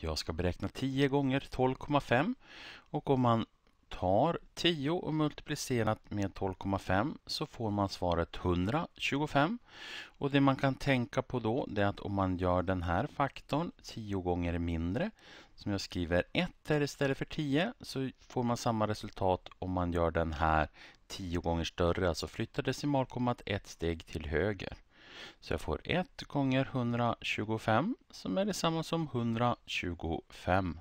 Jag ska beräkna 10 gånger 12,5 och om man tar 10 och multiplicerat med 12,5 så får man svaret 125. Och det man kan tänka på då det är att om man gör den här faktorn 10 gånger mindre som jag skriver 1 här istället för 10 så får man samma resultat om man gör den här 10 gånger större alltså flyttar decimalkommat ett steg till höger. Så jag får 1 gånger 125 som är detsamma som 125.